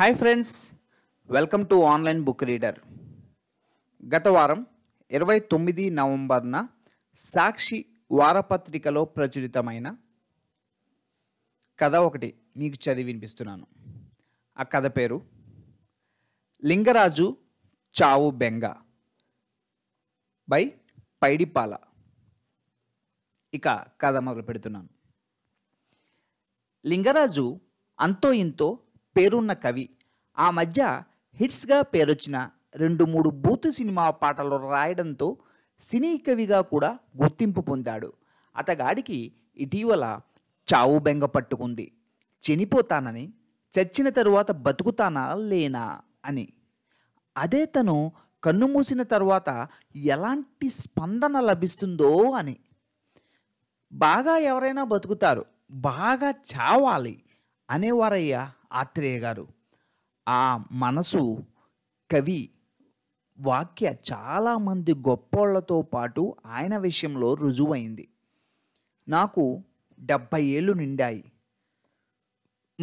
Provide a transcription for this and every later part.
hi friends welcome to online book reader గత వారం ఇరవై తొమ్మిది నవంబర్న సాక్షి వారపత్రికలో ప్రచురితమైన కథ ఒకటి మీకు చదివి వినిపిస్తున్నాను ఆ కథ పేరు లింగరాజు చావు బెంగ బై పైడిపాల ఇక కథ మొదలు పెడుతున్నాను లింగరాజు అంతో ఇంతో పేరున్న కవి ఆ మధ్య హిట్స్గా పేరొచ్చిన రెండు మూడు బూతు సినిమా పాటలు రాయడంతో సినీ కవిగా కూడా గుర్తింపు పొందాడు అతగాడికి ఇటీవల చావు బెంగ పట్టుకుంది చనిపోతానని చచ్చిన తరువాత బతుకుతానా లేనా అని అదే తను కన్ను మూసిన తర్వాత ఎలాంటి స్పందన లభిస్తుందో అని బాగా ఎవరైనా బతుకుతారు బాగా చావాలి అనేవారయ్యా ఆత్రేయ గారు ఆ మనసు కవి వాక్య చాలామంది గొప్పోళ్లతో పాటు ఆయన విషయంలో రుజువైంది నాకు డెబ్భై ఏళ్ళు నిండాయి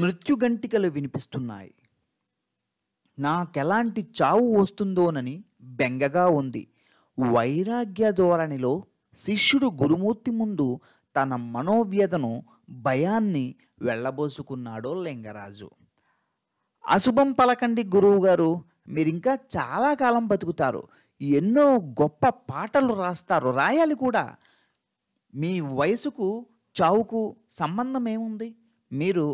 మృత్యుగంటికలు వినిపిస్తున్నాయి నాకెలాంటి చావు వస్తుందోనని బెంగగా ఉంది వైరాగ్య ధోరణిలో శిష్యుడు గురుమూర్తి ముందు తన మనోవ్యధను భయాన్ని వెళ్ళబోసుకున్నాడో లింగరాజు అశుభం పలకండి గురువు గారు మీరు ఇంకా చాలా కాలం బతుకుతారు ఎన్నో గొప్ప పాటలు రాస్తారు రాయాలి కూడా మీ వయసుకు చావుకు సంబంధం ఏముంది మీరు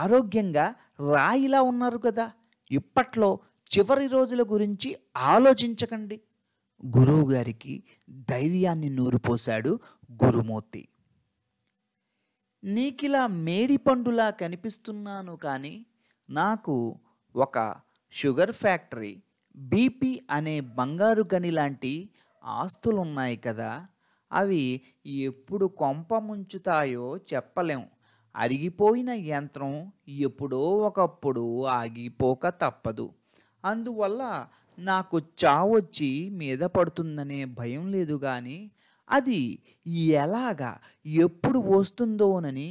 ఆరోగ్యంగా రాయిలా ఉన్నారు కదా ఇప్పట్లో చివరి రోజుల గురించి ఆలోచించకండి గురువు గారికి ధైర్యాన్ని నూరిపోశాడు గురుమూర్తి నీకిలా మేడి పండులా కనిపిస్తున్నాను కానీ నాకు ఒక షుగర్ ఫ్యాక్టరీ బీపీ అనే బంగారు గని లాంటి ఆస్తులున్నాయి కదా అవి ఎప్పుడు కొంప ముంచుతాయో చెప్పలేం అరిగిపోయిన యంత్రం ఎప్పుడో ఒకప్పుడు ఆగిపోక తప్పదు అందువల్ల నాకు చావొచ్చి మీద పడుతుందనే భయం లేదు కానీ అది ఎలాగా ఎప్పుడు వస్తుందోనని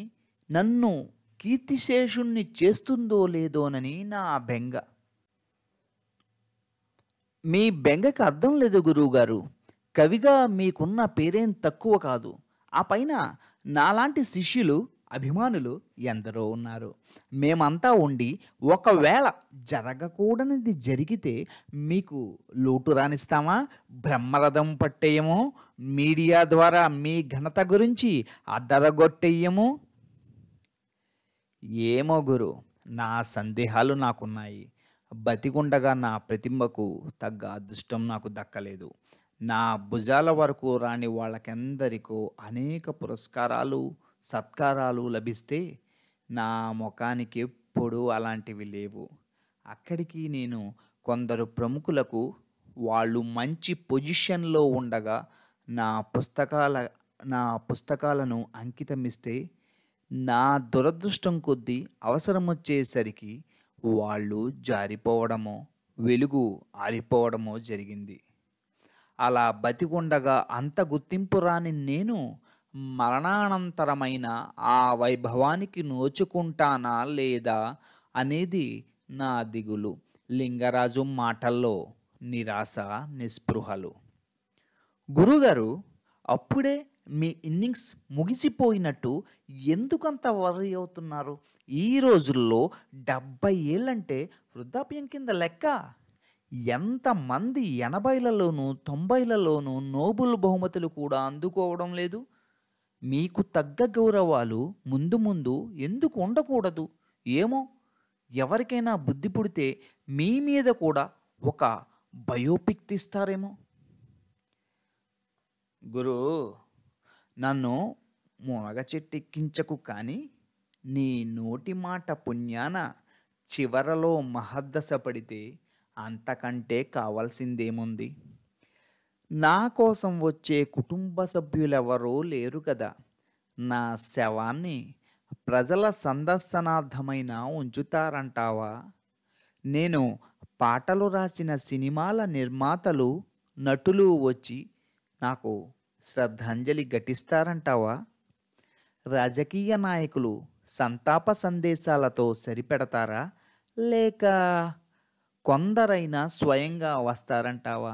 నన్ను కీర్తిశేషుణ్ణి చేస్తుందో లేదోనని నా బెంగ మీ బెంగకి అర్థం లేదు గురువుగారు కవిగా మీకున్న పేరేం తక్కువ కాదు ఆ పైన నాలాంటి శిష్యులు అభిమానులు ఎందరో ఉన్నారు మేమంతా ఉండి ఒకవేళ జరగకూడనిది జరిగితే మీకు లోటు రానిస్తామా బ్రహ్మరథం పట్టేయమో మీడియా ద్వారా మీ ఘనత గురించి అద్దరగొట్టేయము ఏమో గురు నా సందేహాలు నాకున్నాయి బతికుండగా నా ప్రతిభకు తగ్గ అదృష్టం నాకు దక్కలేదు నా భుజాల వరకు రాని వాళ్ళకెందరికో అనేక పురస్కారాలు సత్కారాలు లభిస్తే నా ముఖానికి ఎప్పుడూ అలాంటివి లేవు అక్కడికి నేను కొందరు ప్రముఖులకు వాళ్ళు మంచి పొజిషన్లో ఉండగా నా పుస్తకాల నా పుస్తకాలను అంకితమిస్తే నా దురదృష్టం కొద్దీ అవసరం వచ్చేసరికి వాళ్ళు జారిపోవడమో వెలుగు ఆరిపోవడమో జరిగింది అలా బతికుండగా అంత గుర్తింపు రాని నేను మరణానంతరమైన ఆ వైభవానికి నోచుకుంటానా లేదా అనేది నా దిగులు లింగరాజు మాటల్లో నిరాశ నిస్పృహలు గురుగారు అప్పుడే మీ ఇన్నింగ్స్ ముగిసిపోయినట్టు ఎందుకంత వర్రీ అవుతున్నారు ఈ రోజుల్లో డెబ్బై ఏళ్ళంటే వృద్ధాప్యం కింద లెక్క ఎంతమంది ఎనభైలలోనూ తొంభైలలోనూ నోబుల్ బహుమతులు కూడా అందుకోవడం లేదు మీకు తగ్గ గౌరవాలు ముందు ముందు ఎందుకు ఉండకూడదు ఏమో ఎవరికైనా బుద్ధి పుడితే మీ మీద కూడా ఒక బయోపిక్ తీస్తారేమో గురు నన్ను మునగ చెట్టెక్కించకు కానీ నీ నోటి మాట పుణ్యాన చివరలో మహద్దశ పడితే అంతకంటే కావాల్సిందేముంది నా కోసం వచ్చే కుటుంబ సభ్యులెవరూ లేరు కదా నా శవాన్ని ప్రజల సందర్శనార్థమైన ఉంచుతారంటావా నేను పాటలు రాసిన సినిమాల నిర్మాతలు నటులు వచ్చి నాకు శ్రద్ధాంజలి ఘటిస్తారంటావా రాజకీయ నాయకులు సంతాప సందేశాలతో సరిపెడతారా లేక కొందరైనా స్వయంగా వస్తారంటావా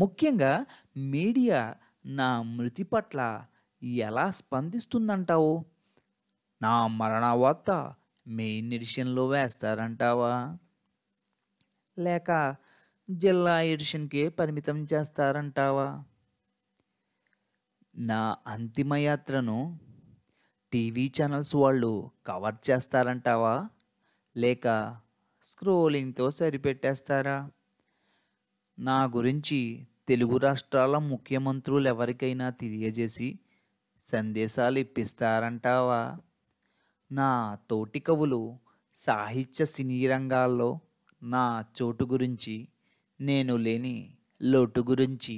ముఖ్యంగా మీడియా నా మృతి పట్ల ఎలా స్పందిస్తుందంటావు నా మరణ వార్త మెయిన్ ఎడిషన్లో వేస్తారంటావా లేక జిల్లా ఎడిషన్కే పరిమితం చేస్తారంటావా నా అంతిమయాత్రను టీవీ ఛానల్స్ వాళ్ళు కవర్ చేస్తారంటావా లేక స్క్రోలింగ్తో సరిపెట్టేస్తారా నా గురించి తెలుగు రాష్ట్రాల ముఖ్యమంత్రులు ఎవరికైనా తెలియజేసి సందేశాలు ఇప్పిస్తారంటావా నా తోటి కవులు సాహిత్య సినీ రంగాల్లో నా చోటు గురించి నేను లేని లోటు గురించి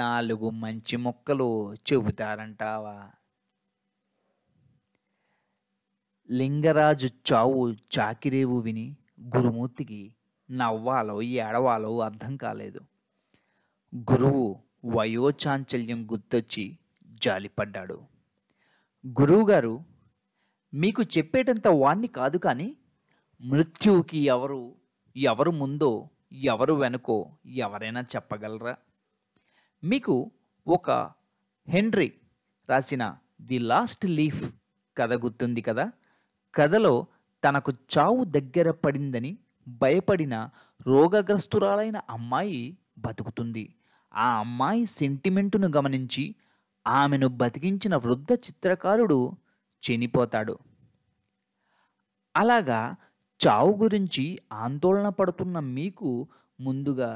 నాలుగు మంచి మొక్కలు చెబుతారంటావా లింగరాజు చావు చాకిరేవు విని గురుమూర్తికి నవ్వాలో ఏడవాలో అర్థం కాలేదు గురువు వయోచాంచల్యం గుర్తొచ్చి జాలిపడ్డాడు గురువుగారు మీకు చెప్పేటంత వాణ్ణి కాదు కానీ మృత్యువుకి ఎవరు ఎవరు ముందో ఎవరు వెనుకో ఎవరైనా చెప్పగలరా మీకు ఒక హెన్రీ రాసిన ది లాస్ట్ లీఫ్ కథ గుర్తుంది కదా కథలో తనకు చావు దగ్గర పడిందని భయపడిన రోగగ్రస్తురాలైన అమ్మాయి బతుకుతుంది ఆ అమ్మాయి సెంటిమెంటును గమనించి ఆమెను బతికించిన వృద్ధ చిత్రకారుడు చనిపోతాడు అలాగా చావు గురించి ఆందోళన పడుతున్న మీకు ముందుగా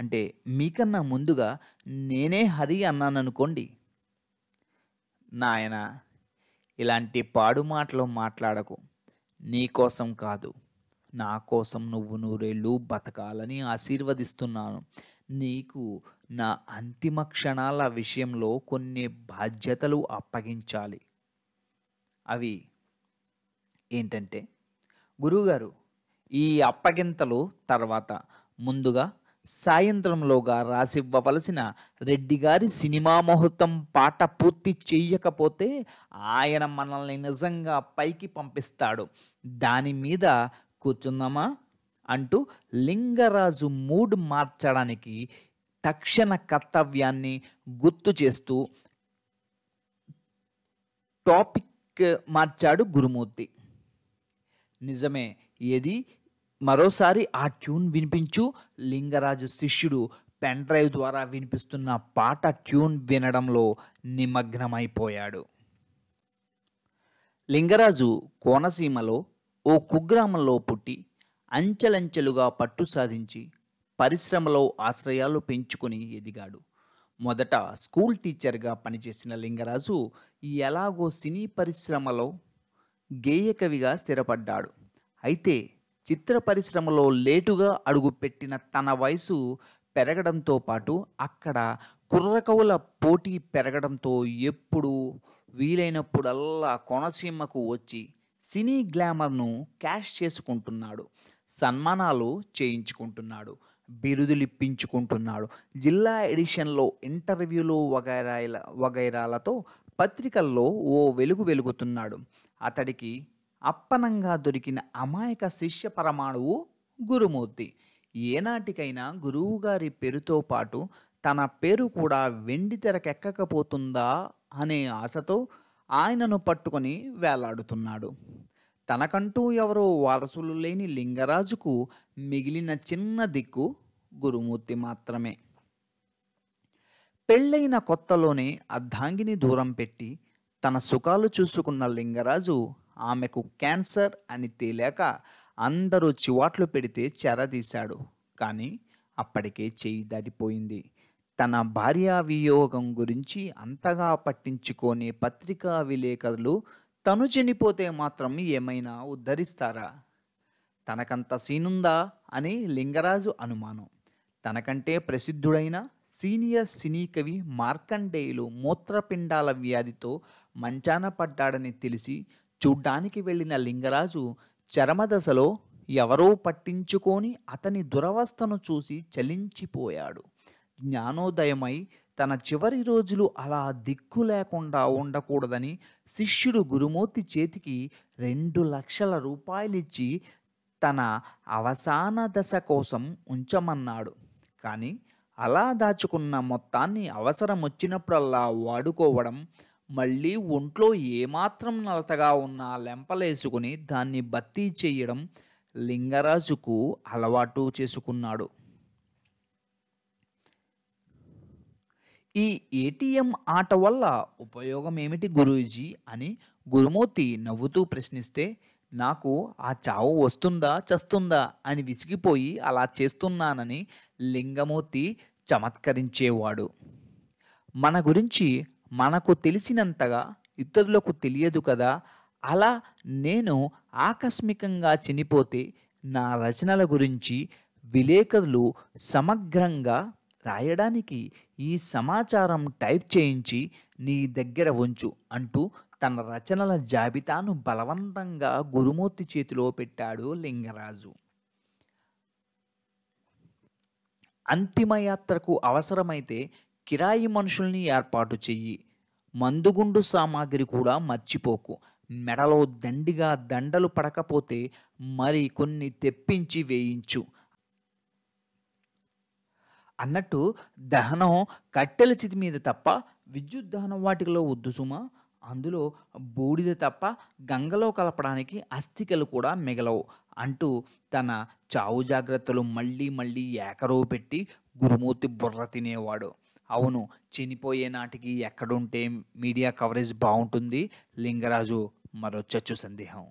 అంటే మీకన్నా ముందుగా నేనే హరి అన్నాననుకోండి నాయన ఇలాంటి పాడు మాటలు మాట్లాడకు నీకోసం కాదు నా కోసం నువ్వు నూరేళ్ళు బతకాలని ఆశీర్వదిస్తున్నాను నీకు నా అంతిమ క్షణాల విషయంలో కొన్ని బాధ్యతలు అప్పగించాలి అవి ఏంటంటే గురువుగారు ఈ అప్పగింతలు తర్వాత ముందుగా సాయంత్రంలోగా రాసివ్వవలసిన రెడ్డిగారి సినిమా ముహూర్తం పాట పూర్తి చేయకపోతే ఆయన మనల్ని నిజంగా పైకి పంపిస్తాడు దాని మీద కూర్చుందామా అంటూ లింగరాజు మూడ్ మార్చడానికి తక్షణ కర్తవ్యాన్ని గుర్తు చేస్తూ టాపిక్ మార్చాడు గురుమూర్తి నిజమే ఏది మరోసారి ఆ ట్యూన్ వినిపించు లింగరాజు శిష్యుడు పెన్ డ్రైవ్ ద్వారా వినిపిస్తున్న పాట ట్యూన్ వినడంలో నిమగ్నమైపోయాడు లింగరాజు కోనసీమలో ఓ కుగ్రామంలో పుట్టి అంచెలంచెలుగా పట్టు సాధించి పరిశ్రమలో ఆశ్రయాలు పెంచుకుని ఎదిగాడు మొదట స్కూల్ టీచర్గా పనిచేసిన లింగరాజు ఎలాగో సినీ పరిశ్రమలో గేయకవిగా స్థిరపడ్డాడు అయితే చిత్ర పరిశ్రమలో లేటుగా అడుగుపెట్టిన తన వయసు పెరగడంతో పాటు అక్కడ కుర్రకవుల పోటీ పెరగడంతో ఎప్పుడు వీలైనప్పుడల్లా కోనసీమకు వచ్చి సినీ గ్లామర్ను క్యాష్ చేసుకుంటున్నాడు సన్మానాలు చేయించుకుంటున్నాడు బిరుదులిప్పించుకుంటున్నాడు జిల్లా ఎడిషన్లో ఇంటర్వ్యూలు వగైరాల వగైరాలతో పత్రికల్లో ఓ వెలుగు వెలుగుతున్నాడు అతడికి అప్పనంగా దొరికిన అమాయక శిష్య పరమాణువు గురుమూర్తి ఏనాటికైనా గురువుగారి పేరుతో పాటు తన పేరు కూడా వెండి తెరకెక్కకపోతుందా అనే ఆశతో ఆయనను పట్టుకొని వేలాడుతున్నాడు తనకంటూ ఎవరో వారసులు లేని లింగరాజుకు మిగిలిన చిన్న దిక్కు గురుమూర్తి మాత్రమే పెళ్ళైన కొత్తలోనే అర్ధాంగిని దూరం పెట్టి తన సుఖాలు చూసుకున్న లింగరాజు ఆమెకు క్యాన్సర్ అని తేలాక అందరూ చివాట్లు పెడితే చెరదీశాడు కానీ అప్పటికే చేయి దాటిపోయింది తన భార్యా వియోగం గురించి అంతగా పట్టించుకోని పత్రికా విలేకరులు తను చనిపోతే మాత్రం ఏమైనా ఉద్ధరిస్తారా తనకంత సీనుందా అని లింగరాజు అనుమానం తనకంటే ప్రసిద్ధుడైన సీనియర్ సినీ కవి మార్కండేయులు మూత్రపిండాల వ్యాధితో మంచాన పడ్డాడని తెలిసి చూడ్డానికి వెళ్ళిన లింగరాజు చరమదశలో ఎవరో పట్టించుకొని అతని దురవస్థను చూసి చలించిపోయాడు జ్ఞానోదయమై తన చివరి రోజులు అలా దిక్కు లేకుండా ఉండకూడదని శిష్యుడు గురుమూర్తి చేతికి రెండు లక్షల రూపాయలిచ్చి తన అవసాన దశ కోసం ఉంచమన్నాడు కానీ అలా దాచుకున్న మొత్తాన్ని అవసరం వచ్చినప్పుడల్లా వాడుకోవడం మళ్ళీ ఒంట్లో ఏమాత్రం నలతగా ఉన్న లెంపలేసుకుని దాన్ని భర్తీ చేయడం లింగరాజుకు అలవాటు చేసుకున్నాడు ఈ ఏటీఎం ఆట వల్ల ఉపయోగం ఏమిటి గురూజీ అని గురుమూర్తి నవ్వుతూ ప్రశ్నిస్తే నాకు ఆ చావు వస్తుందా చస్తుందా అని విసిగిపోయి అలా చేస్తున్నానని లింగమూర్తి చమత్కరించేవాడు మన గురించి మనకు తెలిసినంతగా ఇతరులకు తెలియదు కదా అలా నేను ఆకస్మికంగా చనిపోతే నా రచనల గురించి విలేకరులు సమగ్రంగా రాయడానికి ఈ సమాచారం టైప్ చేయించి నీ దగ్గర ఉంచు అంటూ తన రచనల జాబితాను బలవంతంగా గురుమూర్తి చేతిలో పెట్టాడు లింగరాజు అంతిమయాత్రకు అవసరమైతే కిరాయి మనుషుల్ని ఏర్పాటు చెయ్యి మందుగుండు సామాగ్రి కూడా మర్చిపోకు మెడలో దండిగా దండలు పడకపోతే మరి కొన్ని తెప్పించి వేయించు అన్నట్టు దహనం కట్టెల చితి మీద తప్ప విద్యుత్ దహనం వాటికలో వద్దు సుమా అందులో బూడిద తప్ప గంగలో కలపడానికి అస్థికలు కూడా మిగలవు అంటూ తన చావు జాగ్రత్తలు మళ్ళీ మళ్ళీ ఏకరవు పెట్టి గురుమూర్తి బుర్ర తినేవాడు అవును చనిపోయే నాటికి ఎక్కడుంటే మీడియా కవరేజ్ బాగుంటుంది లింగరాజు మరో చచ్చు సందేహం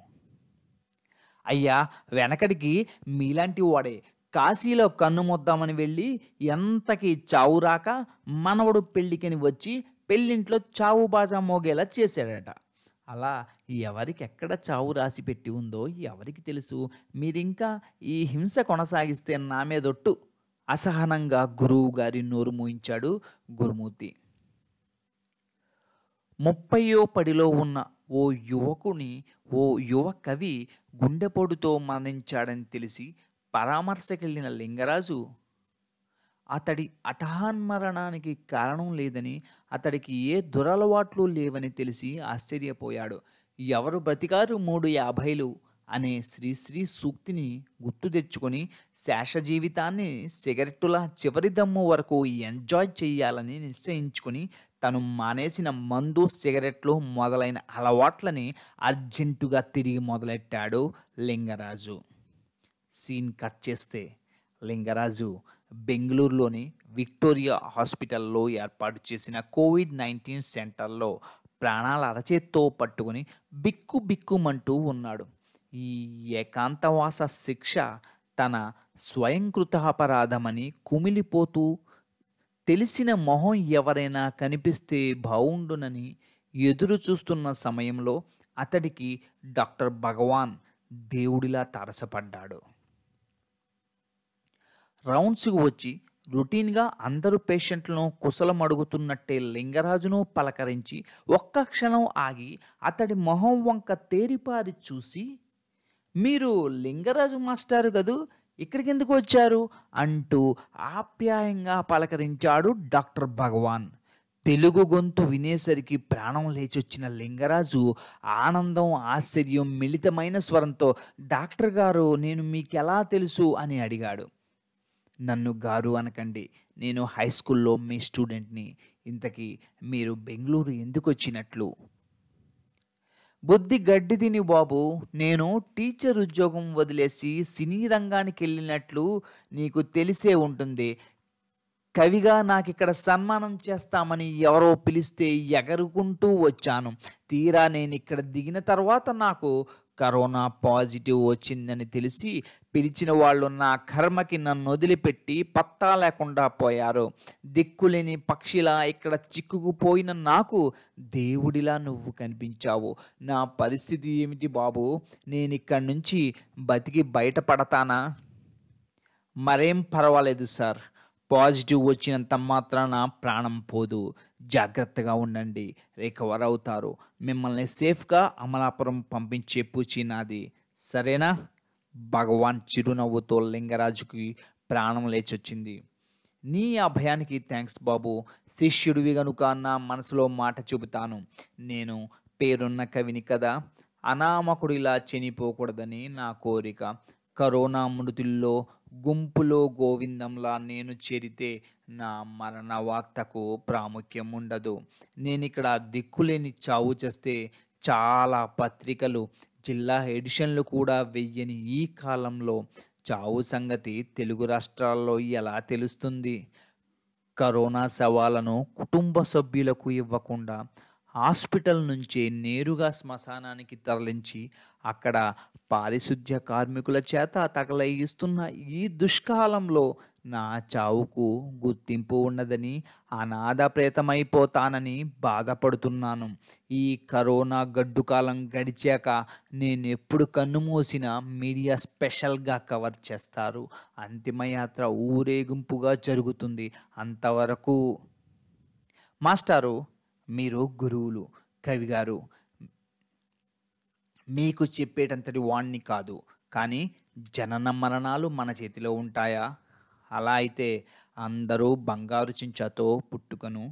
అయ్యా వెనకడికి మీలాంటి వాడే కాశీలో కన్ను మొద్దామని వెళ్ళి ఎంతకి చావు రాక మనవడు పెళ్ళికని వచ్చి పెళ్ళింట్లో చావు బాజా మోగేలా చేశాడట అలా ఎవరికి ఎక్కడ చావు రాసి పెట్టి ఉందో ఎవరికి తెలుసు మీరింకా ఈ హింస కొనసాగిస్తే నా మీదొట్టు అసహనంగా గురువు గారి నోరు మూయించాడు గురుమూర్తి ముప్పయో పడిలో ఉన్న ఓ యువకుని ఓ యువ కవి గుండెపోటుతో మరణించాడని తెలిసి పరామర్శకెళ్ళిన లింగరాజు అతడి అటహాన్మరణానికి కారణం లేదని అతడికి ఏ దురలవాట్లు లేవని తెలిసి ఆశ్చర్యపోయాడు ఎవరు బ్రతికారు మూడు యాభైలు అనే శ్రీశ్రీ సూక్తిని గుర్తు తెచ్చుకొని శేష జీవితాన్ని సిగరెట్టుల చివరి దమ్ము వరకు ఎంజాయ్ చేయాలని నిశ్చయించుకొని తను మానేసిన మందు సిగరెట్లు మొదలైన అలవాట్లని అర్జెంటుగా తిరిగి మొదలెట్టాడు లింగరాజు సీన్ కట్ చేస్తే లింగరాజు బెంగళూరులోని విక్టోరియా హాస్పిటల్లో ఏర్పాటు చేసిన కోవిడ్ నైన్టీన్ సెంటర్లో ప్రాణాల అరచేత్తో పట్టుకుని బిక్కు బిక్కుమంటూ ఉన్నాడు ఈ ఏకాంతవాస శిక్ష తన స్వయంకృతాపరాధమని కుమిలిపోతూ తెలిసిన మొహం ఎవరైనా కనిపిస్తే బావుండునని ఎదురు చూస్తున్న సమయంలో అతడికి డాక్టర్ భగవాన్ దేవుడిలా తారసపడ్డాడు రౌండ్స్కి వచ్చి రొటీన్గా అందరు పేషెంట్లను కుశలం అడుగుతున్నట్టే లింగరాజును పలకరించి ఒక్క క్షణం ఆగి అతడి మొహం వంక తేరిపారి చూసి మీరు లింగరాజు మాస్టారు కదూ ఇక్కడికి ఎందుకు వచ్చారు అంటూ ఆప్యాయంగా పలకరించాడు డాక్టర్ భగవాన్ తెలుగు గొంతు వినేసరికి ప్రాణం లేచొచ్చిన లింగరాజు ఆనందం ఆశ్చర్యం మిళితమైన స్వరంతో డాక్టర్ గారు నేను మీకెలా తెలుసు అని అడిగాడు నన్ను గారు అనకండి నేను హై స్కూల్లో మీ స్టూడెంట్ని ఇంతకీ మీరు బెంగళూరు ఎందుకు వచ్చినట్లు బుద్ధి గడ్డి తిని బాబు నేను టీచర్ ఉద్యోగం వదిలేసి సినీ రంగానికి వెళ్ళినట్లు నీకు తెలిసే ఉంటుంది కవిగా నాకు ఇక్కడ సన్మానం చేస్తామని ఎవరో పిలిస్తే ఎగరుకుంటూ వచ్చాను తీరా నేను ఇక్కడ దిగిన తర్వాత నాకు కరోనా పాజిటివ్ వచ్చిందని తెలిసి పిలిచిన వాళ్ళు నా కర్మకి నన్ను వదిలిపెట్టి పత్తా లేకుండా పోయారు దిక్కులేని పక్షిలా ఇక్కడ చిక్కుకుపోయిన నాకు దేవుడిలా నువ్వు కనిపించావు నా పరిస్థితి ఏమిటి బాబు నేను ఇక్కడి నుంచి బతికి బయటపడతానా మరేం పర్వాలేదు సార్ పాజిటివ్ వచ్చినంత మాత్రాన ప్రాణం పోదు జాగ్రత్తగా ఉండండి రికవర్ అవుతారు మిమ్మల్ని సేఫ్గా అమలాపురం పంపించే పూచి నాది సరేనా భగవాన్ చిరునవ్వుతో లింగరాజుకి ప్రాణం లేచొచ్చింది నీ అభయానికి థ్యాంక్స్ బాబు శిష్యుడివి గనుక నా మనసులో మాట చెబుతాను నేను పేరున్న కవిని కదా అనామకుడు ఇలా చనిపోకూడదని నా కోరిక కరోనా మృతుల్లో గుంపులో గోవిందంలా నేను చేరితే నా మరణ వార్తకు ప్రాముఖ్యం ఉండదు నేను ఇక్కడ దిక్కులేని చావు చేస్తే చాలా పత్రికలు జిల్లా ఎడిషన్లు కూడా వెయ్యని ఈ కాలంలో చావు సంగతి తెలుగు రాష్ట్రాల్లో ఎలా తెలుస్తుంది కరోనా సవాలను కుటుంబ సభ్యులకు ఇవ్వకుండా హాస్పిటల్ నుంచే నేరుగా శ్మశానానికి తరలించి అక్కడ పారిశుద్ధ్య కార్మికుల చేత తగలయిస్తున్న ఈ దుష్కాలంలో నా చావుకు గుర్తింపు ఉండదని అనాథ ప్రేతమైపోతానని బాధపడుతున్నాను ఈ కరోనా గడ్డు కాలం గడిచాక నేను ఎప్పుడు కన్నుమూసినా మీడియా స్పెషల్గా కవర్ చేస్తారు అంతిమయాత్ర ఊరేగింపుగా జరుగుతుంది అంతవరకు మాస్టారు మీరు గురువులు కవిగారు మీకు చెప్పేటంతటి వాణ్ణి కాదు కానీ జనన మరణాలు మన చేతిలో ఉంటాయా అలా అయితే అందరూ బంగారు చించతో పుట్టుకను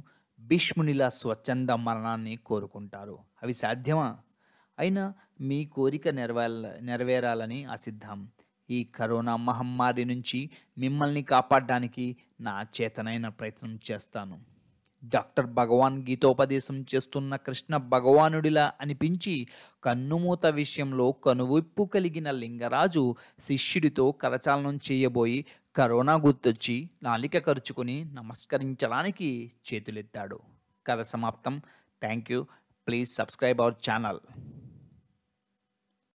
భీష్మునిలా స్వచ్ఛంద మరణాన్ని కోరుకుంటారు అవి సాధ్యమా అయినా మీ కోరిక నెరవే నెరవేరాలని ఆశిద్దాం ఈ కరోనా మహమ్మారి నుంచి మిమ్మల్ని కాపాడడానికి నా చేతనైన ప్రయత్నం చేస్తాను డాక్టర్ భగవాన్ గీతోపదేశం చేస్తున్న కృష్ణ భగవానుడిలా అనిపించి కన్నుమూత విషయంలో కనువిప్పు కలిగిన లింగరాజు శిష్యుడితో కరచాలనం చేయబోయి కరోనా గుర్తొచ్చి నాలిక కరుచుకుని నమస్కరించడానికి చేతులెత్తాడు కథ సమాప్తం thank you please subscribe our channel